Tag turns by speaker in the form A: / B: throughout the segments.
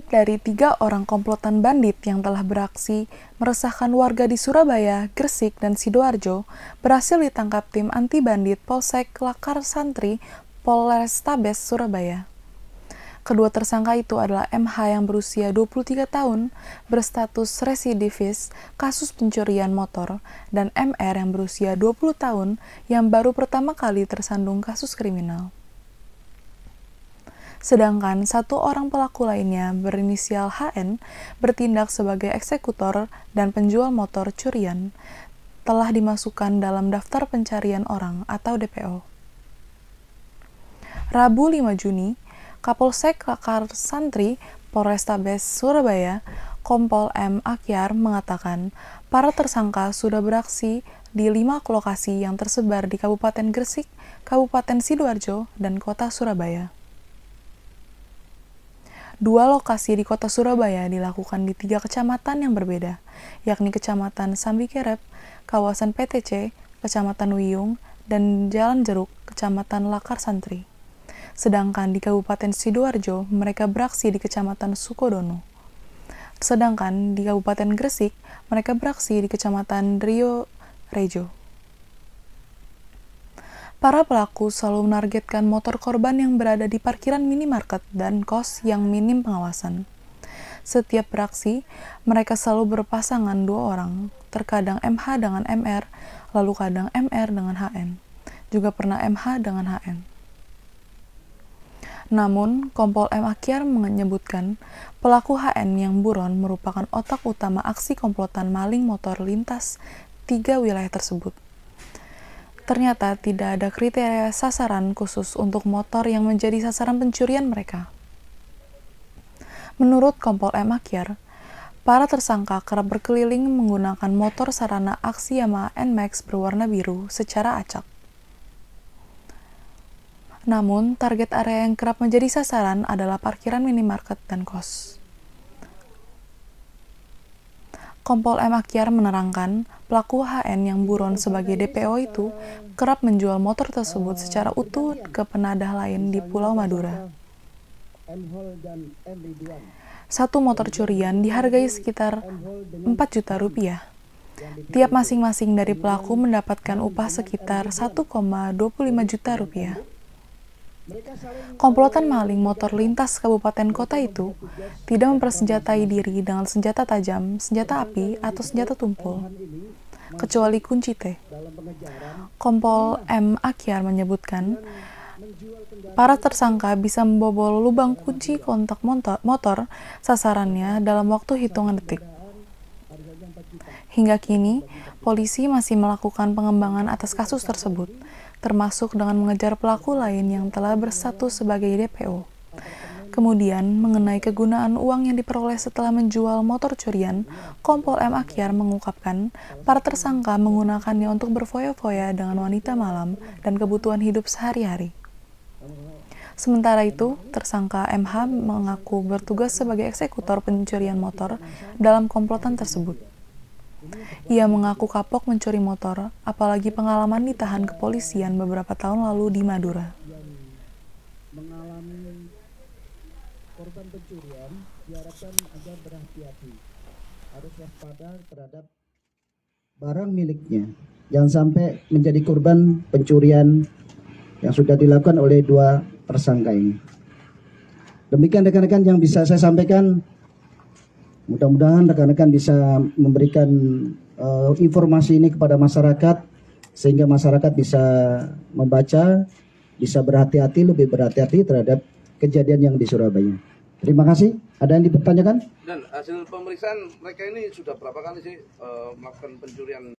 A: dari tiga orang komplotan bandit yang telah beraksi meresahkan warga di Surabaya, Gresik, dan Sidoarjo berhasil ditangkap tim anti-bandit Polsek Lakar Santri, Polrestabes, Surabaya. Kedua tersangka itu adalah MH yang berusia 23 tahun, berstatus residivis kasus pencurian motor, dan MR yang berusia 20 tahun yang baru pertama kali tersandung kasus kriminal sedangkan satu orang pelaku lainnya berinisial HN bertindak sebagai eksekutor dan penjual motor curian telah dimasukkan dalam daftar pencarian orang atau DPO. Rabu 5 Juni, Kapolsek Kakar Santri Polrestabes Surabaya, Kompol M. Akyar mengatakan, para tersangka sudah beraksi di lima lokasi yang tersebar di Kabupaten Gresik, Kabupaten Sidoarjo, dan Kota Surabaya dua lokasi di kota Surabaya dilakukan di tiga kecamatan yang berbeda, yakni Kecamatan Sambikerep, kawasan PTC, Kecamatan Wiyung, dan Jalan Jeruk, Kecamatan Lakar Santri. Sedangkan di Kabupaten Sidoarjo, mereka beraksi di Kecamatan Sukodono. Sedangkan di Kabupaten Gresik, mereka beraksi di Kecamatan Rio Rejo. Para pelaku selalu menargetkan motor korban yang berada di parkiran minimarket dan kos yang minim pengawasan. Setiap beraksi, mereka selalu berpasangan dua orang, terkadang MH dengan MR, lalu kadang MR dengan HN. Juga pernah MH dengan HN. Namun, Kompol M. Akyar menyebutkan pelaku HN yang buron merupakan otak utama aksi komplotan maling motor lintas tiga wilayah tersebut. Ternyata tidak ada kriteria sasaran khusus untuk motor yang menjadi sasaran pencurian mereka. Menurut Kompol M. Akyar, para tersangka kerap berkeliling menggunakan motor sarana aksi Yamaha NMAX berwarna biru secara acak. Namun, target area yang kerap menjadi sasaran adalah parkiran minimarket dan kos. Kompol M. Akyar menerangkan, pelaku HN yang buron sebagai DPO itu kerap menjual motor tersebut secara utuh ke penadah lain di Pulau Madura. Satu motor curian dihargai sekitar 4 juta rupiah. Tiap masing-masing dari pelaku mendapatkan upah sekitar 1,25 juta rupiah. Komplotan maling motor lintas kabupaten kota itu tidak mempersenjatai diri dengan senjata tajam, senjata api, atau senjata tumpul, kecuali kunci t. Kompol M. Akyar menyebutkan, para tersangka bisa membobol lubang kunci kontak motor sasarannya dalam waktu hitungan detik. Hingga kini, polisi masih melakukan pengembangan atas kasus tersebut termasuk dengan mengejar pelaku lain yang telah bersatu sebagai DPO. Kemudian, mengenai kegunaan uang yang diperoleh setelah menjual motor curian, Kompol M. Akyar mengungkapkan, para tersangka menggunakannya untuk berfoya-foya dengan wanita malam dan kebutuhan hidup sehari-hari. Sementara itu, tersangka MH mengaku bertugas sebagai eksekutor pencurian motor dalam komplotan tersebut. Ia mengaku kapok mencuri motor, apalagi pengalaman ditahan kepolisian beberapa tahun lalu di Madura.
B: Mengalami korban pencurian
C: diharapkan agar berhati-hati. Harus waspada terhadap barang miliknya. Jangan sampai menjadi korban pencurian yang sudah dilakukan oleh dua tersangka ini. Demikian rekan-rekan yang bisa saya sampaikan. Mudah-mudahan rekan-rekan bisa memberikan uh, informasi ini kepada masyarakat sehingga masyarakat bisa membaca, bisa berhati-hati, lebih berhati-hati terhadap kejadian yang di Surabaya. Terima kasih. Ada yang dipertanyakan?
B: Dan hasil pemeriksaan mereka ini sudah berapa kali sih uh, melakukan pencurian?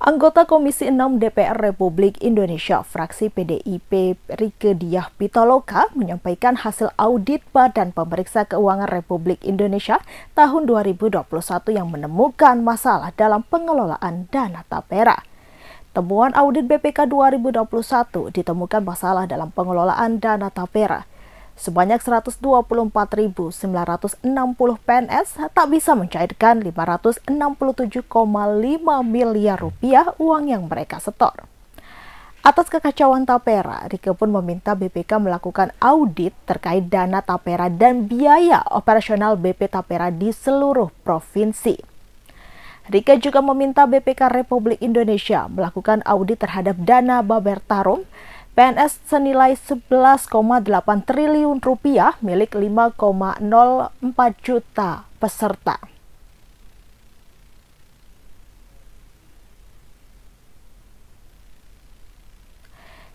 C: Anggota Komisi 6 DPR Republik Indonesia fraksi PDIP Rike Diah Pitaloka menyampaikan hasil audit Badan Pemeriksa Keuangan Republik Indonesia tahun 2021 yang menemukan masalah dalam pengelolaan dana tapera. Temuan audit BPK 2021 ditemukan masalah dalam pengelolaan dana tapera. Sebanyak 124.960 PNS tak bisa mencairkan 567,5 miliar rupiah uang yang mereka setor. Atas kekacauan Tapera, Rike pun meminta BPK melakukan audit terkait dana Tapera dan biaya operasional BP Tapera di seluruh provinsi. Rike juga meminta BPK Republik Indonesia melakukan audit terhadap dana Baber Tarum PNS senilai 11,8 triliun rupiah milik 5,04 juta peserta.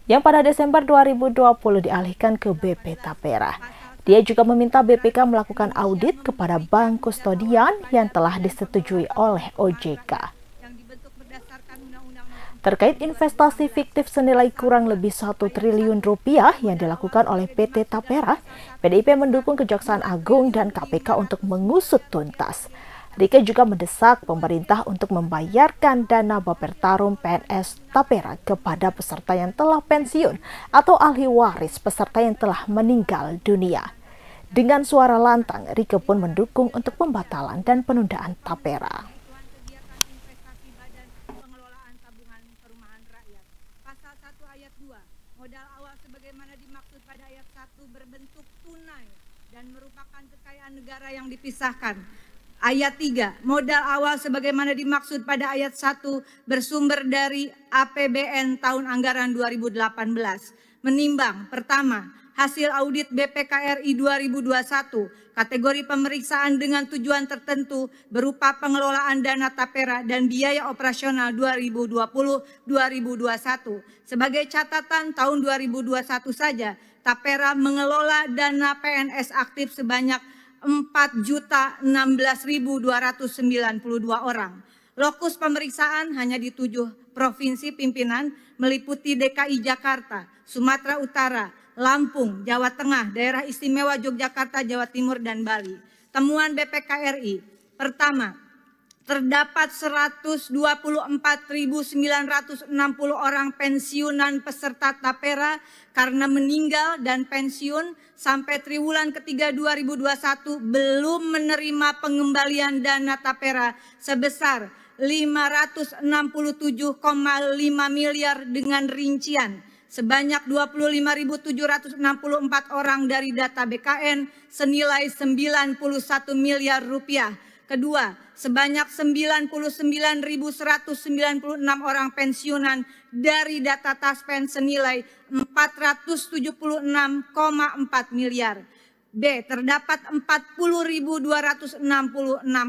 C: yang pada Desember 2020 dialihkan ke BP Tapera. Dia juga meminta BPK melakukan audit kepada bank kustodian yang telah disetujui oleh OJK terkait investasi fiktif senilai kurang lebih satu triliun rupiah yang dilakukan oleh PT Tapera, PDIP mendukung Kejaksaan Agung dan KPK untuk mengusut tuntas. Rike juga mendesak pemerintah untuk membayarkan dana Bapertarum PNS Tapera kepada peserta yang telah pensiun atau ahli waris peserta yang telah meninggal dunia. Dengan suara lantang, Rike pun mendukung untuk pembatalan dan penundaan Tapera.
B: negara yang dipisahkan. Ayat 3, modal awal sebagaimana dimaksud pada ayat 1 bersumber dari APBN tahun anggaran 2018. Menimbang, pertama, hasil audit BPKRI 2021, kategori pemeriksaan dengan tujuan tertentu berupa pengelolaan dana tapera dan biaya operasional 2020-2021. Sebagai catatan tahun 2021 saja, Tapera mengelola dana PNS aktif sebanyak 4.016.292 orang. Lokus pemeriksaan hanya di tujuh provinsi pimpinan meliputi DKI Jakarta, Sumatera Utara, Lampung, Jawa Tengah, daerah istimewa Yogyakarta, Jawa Timur, dan Bali. Temuan BPKRI, pertama, terdapat 124.960 orang pensiunan peserta tapera karena meninggal dan pensiun sampai triwulan ketiga 2021 belum menerima pengembalian dana tapera sebesar 567,5 miliar dengan rincian sebanyak 25.764 orang dari data BKN senilai 91 miliar rupiah Kedua, sebanyak 99.196 orang pensiunan dari data Taspen senilai 476,4 miliar. B. Terdapat 40.266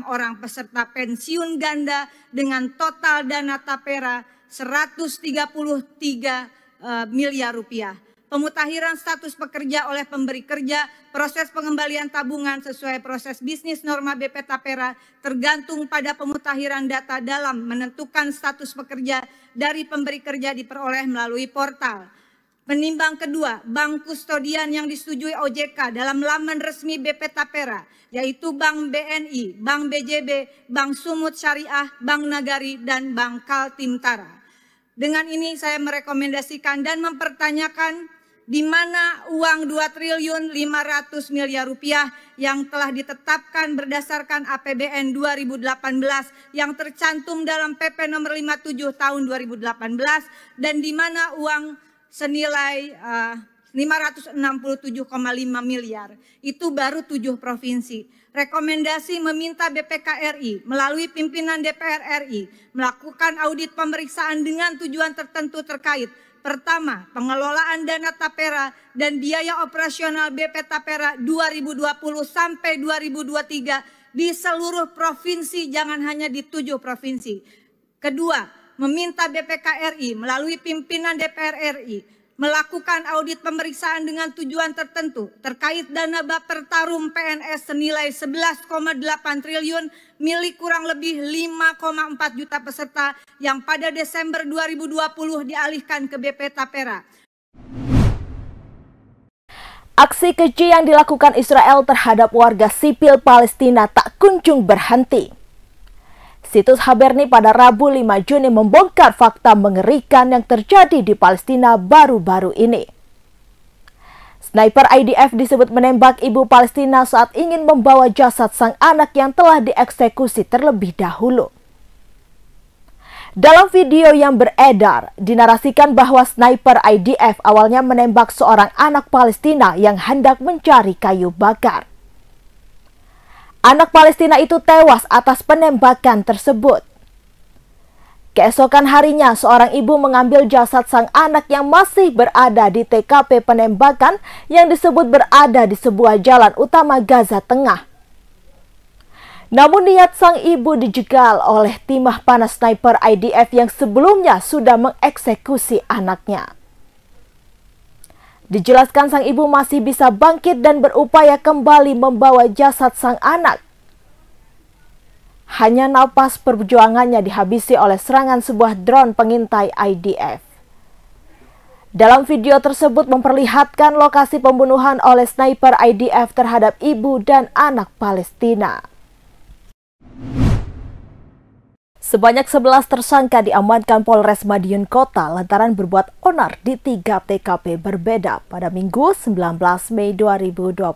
B: orang peserta pensiun ganda dengan total dana tapera 133 uh, eh, miliar rupiah pemutahiran status pekerja oleh pemberi kerja, proses pengembalian tabungan sesuai proses bisnis norma BP Tapera tergantung pada pemutahiran data dalam menentukan status pekerja dari pemberi kerja diperoleh melalui portal. Menimbang kedua, bank kustodian yang disetujui OJK dalam laman resmi BP Tapera, yaitu Bank BNI, Bank BJB, Bank Sumut Syariah, Bank Nagari, dan Bank Kaltimtara. Dengan ini saya merekomendasikan dan mempertanyakan di mana uang 2 triliun 500 miliar rupiah yang telah ditetapkan berdasarkan APBN 2018 yang tercantum dalam PP nomor 57 tahun 2018 dan di mana uang senilai eh, uh, 567,5 miliar. Itu baru tujuh provinsi. Rekomendasi meminta BPK RI melalui pimpinan DPR RI melakukan audit pemeriksaan dengan tujuan tertentu terkait Pertama, pengelolaan dana Tapera dan biaya operasional BP Tapera 2020 sampai 2023 di seluruh provinsi, jangan hanya di tujuh provinsi. Kedua, meminta BPKRI melalui pimpinan DPR RI melakukan audit pemeriksaan dengan tujuan tertentu terkait dana Baper Tarum PNS senilai 11,8 triliun milik kurang lebih 5,4 juta peserta yang pada Desember 2020 dialihkan ke BP Tapera.
C: Aksi keji yang dilakukan Israel terhadap warga sipil Palestina tak kunjung berhenti. Situs Haberni pada Rabu 5 Juni membongkar fakta mengerikan yang terjadi di Palestina baru-baru ini. Sniper IDF disebut menembak ibu Palestina saat ingin membawa jasad sang anak yang telah dieksekusi terlebih dahulu. Dalam video yang beredar, dinarasikan bahwa sniper IDF awalnya menembak seorang anak Palestina yang hendak mencari kayu bakar. Anak Palestina itu tewas atas penembakan tersebut. Keesokan harinya, seorang ibu mengambil jasad sang anak yang masih berada di TKP penembakan yang disebut berada di sebuah jalan utama Gaza Tengah. Namun niat sang ibu dijegal oleh timah panas sniper IDF yang sebelumnya sudah mengeksekusi anaknya. Dijelaskan sang ibu masih bisa bangkit dan berupaya kembali membawa jasad sang anak. Hanya napas perjuangannya dihabisi oleh serangan sebuah drone pengintai IDF. Dalam video tersebut memperlihatkan lokasi pembunuhan oleh sniper IDF terhadap ibu dan anak Palestina. Sebanyak 11 tersangka diamankan Polres Madiun Kota lantaran berbuat onar di tiga TKP berbeda pada Minggu 19 Mei 2024.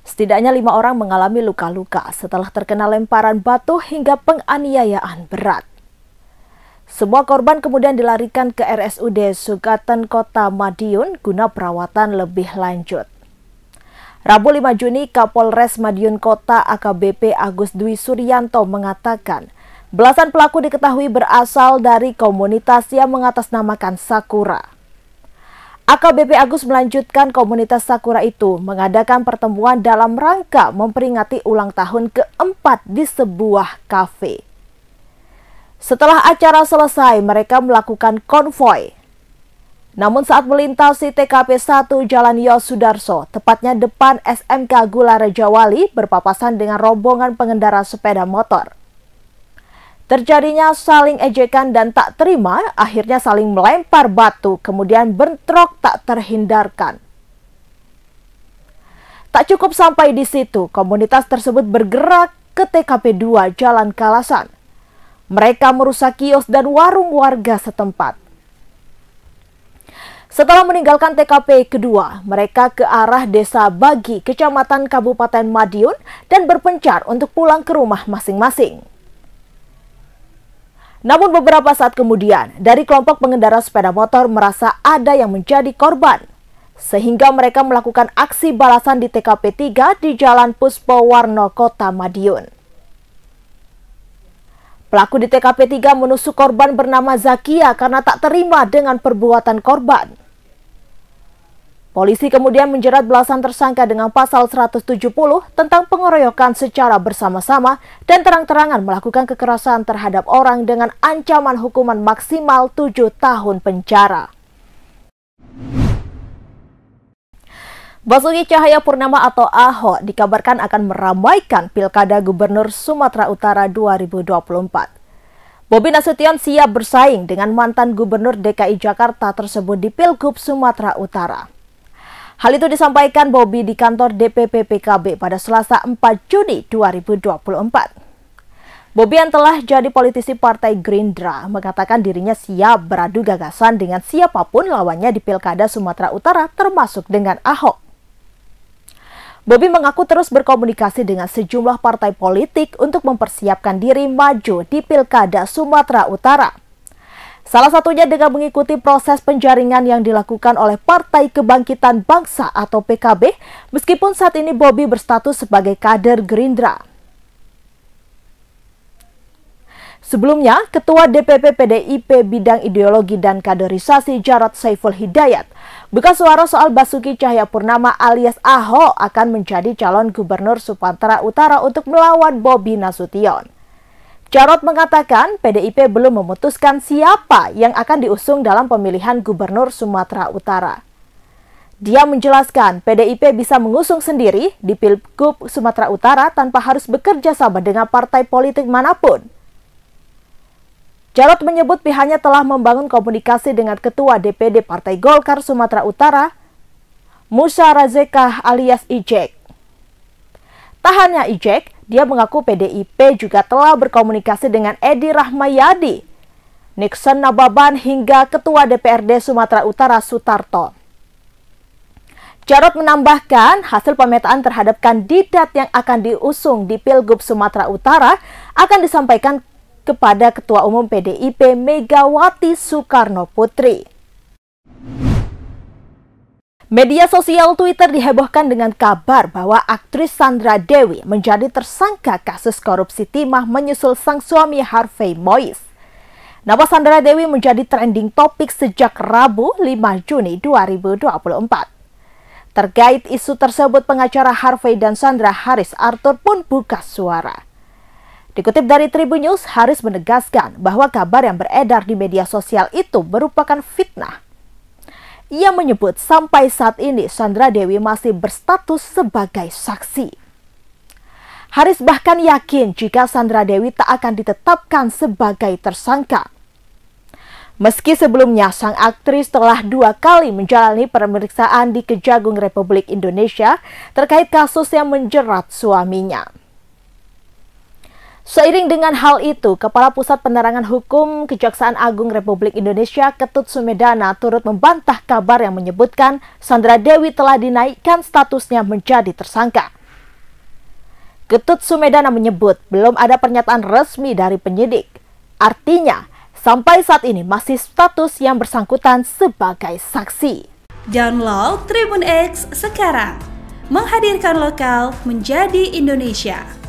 C: Setidaknya lima orang mengalami luka-luka setelah terkena lemparan batu hingga penganiayaan berat. Semua korban kemudian dilarikan ke RSUD Sugatan Kota Madiun guna perawatan lebih lanjut. Rabu 5 Juni, Kapolres Madiun Kota AKBP Agus Dwi Suryanto mengatakan Belasan pelaku diketahui berasal dari komunitas yang mengatasnamakan Sakura. AKBP Agus melanjutkan komunitas Sakura itu mengadakan pertemuan dalam rangka memperingati ulang tahun keempat di sebuah kafe. Setelah acara selesai, mereka melakukan konvoi. Namun saat melintasi TKP 1 Jalan Yosudarso, tepatnya depan SMK Gula Rejawali berpapasan dengan rombongan pengendara sepeda motor. Terjadinya saling ejekan dan tak terima, akhirnya saling melempar batu, kemudian bentrok tak terhindarkan. Tak cukup sampai di situ, komunitas tersebut bergerak ke TKP 2 Jalan Kalasan. Mereka merusak kios dan warung warga setempat. Setelah meninggalkan TKP kedua, mereka ke arah desa Bagi, Kecamatan Kabupaten Madiun dan berpencar untuk pulang ke rumah masing-masing. Namun beberapa saat kemudian, dari kelompok pengendara sepeda motor merasa ada yang menjadi korban. Sehingga mereka melakukan aksi balasan di TKP 3 di Jalan Puspo Warno, Kota Madiun. Pelaku di TKP 3 menusuk korban bernama Zakia karena tak terima dengan perbuatan korban. Polisi kemudian menjerat belasan tersangka dengan pasal 170 tentang pengeroyokan secara bersama-sama dan terang-terangan melakukan kekerasan terhadap orang dengan ancaman hukuman maksimal 7 tahun penjara. Basuki Cahaya Purnama atau Ahok dikabarkan akan meramaikan Pilkada Gubernur Sumatera Utara 2024. Bobi Nasution siap bersaing dengan mantan Gubernur DKI Jakarta tersebut di Pilgub Sumatera Utara. Hal itu disampaikan Bobi di kantor DPP PKB pada Selasa 4 Juni 2024. Bobi yang telah jadi politisi Partai Gerindra mengatakan dirinya siap beradu gagasan dengan siapapun lawannya di Pilkada Sumatera Utara termasuk dengan Ahok. Bobi mengaku terus berkomunikasi dengan sejumlah partai politik untuk mempersiapkan diri maju di Pilkada Sumatera Utara. Salah satunya dengan mengikuti proses penjaringan yang dilakukan oleh Partai Kebangkitan Bangsa atau PKB, meskipun saat ini Bobby berstatus sebagai kader Gerindra. Sebelumnya, Ketua DPP PDIP Bidang Ideologi dan Kaderisasi Jarod Saiful Hidayat buka suara soal Basuki Cahayapurnama alias Aho akan menjadi calon gubernur Sumatera Utara untuk melawan Bobby Nasution. Jarod mengatakan PDIP belum memutuskan siapa yang akan diusung dalam pemilihan gubernur Sumatera Utara. Dia menjelaskan PDIP bisa mengusung sendiri di Pilgub Sumatera Utara tanpa harus bekerja sama dengan partai politik manapun. Jarod menyebut pihaknya telah membangun komunikasi dengan Ketua DPD Partai Golkar Sumatera Utara, Musa Razekah alias Ijek. Tahannya Ijek, dia mengaku PDIP juga telah berkomunikasi dengan Edi Rahmayadi, Nixon Nababan hingga Ketua DPRD Sumatera Utara Sutarto. Jarod menambahkan hasil pemetaan terhadap kandidat yang akan diusung di Pilgub Sumatera Utara akan disampaikan kepada Ketua Umum PDIP Megawati Soekarno Putri. Media sosial Twitter dihebohkan dengan kabar bahwa aktris Sandra Dewi menjadi tersangka kasus korupsi timah menyusul sang suami Harvey Mois. Nama Sandra Dewi menjadi trending topik sejak Rabu 5 Juni 2024. Terkait isu tersebut, pengacara Harvey dan Sandra Haris Arthur pun buka suara. Dikutip dari Tribun News, Haris menegaskan bahwa kabar yang beredar di media sosial itu merupakan fitnah ia menyebut sampai saat ini Sandra Dewi masih berstatus sebagai saksi. Haris bahkan yakin jika Sandra Dewi tak akan ditetapkan sebagai tersangka. Meski sebelumnya sang aktris telah dua kali menjalani pemeriksaan di Kejagung Republik Indonesia terkait kasus yang menjerat suaminya. Seiring dengan hal itu, Kepala Pusat Penerangan Hukum Kejaksaan Agung Republik Indonesia Ketut Sumedana turut membantah kabar yang menyebutkan Sandra Dewi telah dinaikkan statusnya menjadi tersangka. Ketut Sumedana menyebut belum ada pernyataan resmi dari penyidik. Artinya, sampai saat ini masih status yang bersangkutan sebagai saksi. Download
A: Tribun X sekarang, menghadirkan
B: lokal menjadi Indonesia.